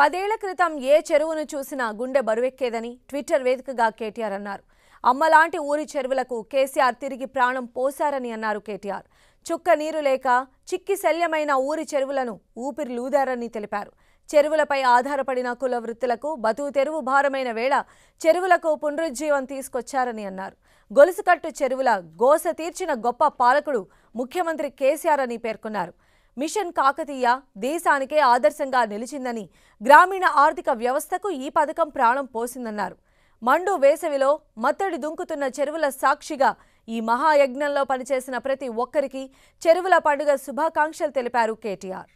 పదేళ్ల క్రితం ఏ చెరువును చూసినా గుండె బరువెక్కేదని ట్విట్టర్ వేదికగా కేటీఆర్ అన్నారు అమ్మలాంటి ఊరి చెరువులకు కేసీఆర్ తిరిగి ప్రాణం పోశారని అన్నారు కేటీఆర్ చుక్క నీరు లేక చిక్కి శల్యమైన ఊరి చెరువులను ఊపిరి లూదారని తెలిపారు చెరువులపై ఆధారపడిన కుల వృత్తులకు బతువు తెరువు భారమైన వేళ చెరువులకు పునరుజ్జీవం తీసుకొచ్చారని అన్నారు గొలుసుకట్టు చెరువుల గోస తీర్చిన గొప్ప పాలకుడు ముఖ్యమంత్రి కేసీఆర్ అని పేర్కొన్నారు మిషన్ కాకతీయ దేశానికే ఆదర్శంగా నిలిచిందని గ్రామీణ ఆర్థిక వ్యవస్థకు ఈ పథకం ప్రాణం పోసిందన్నారు మండు వేసవిలో మత్తడి దుంకుతున్న చెరువుల సాక్షిగా ఈ మహాయజ్ఞంలో పనిచేసిన ప్రతి ఒక్కరికి చెరువుల పండుగ శుభాకాంక్షలు తెలిపారు కేటీఆర్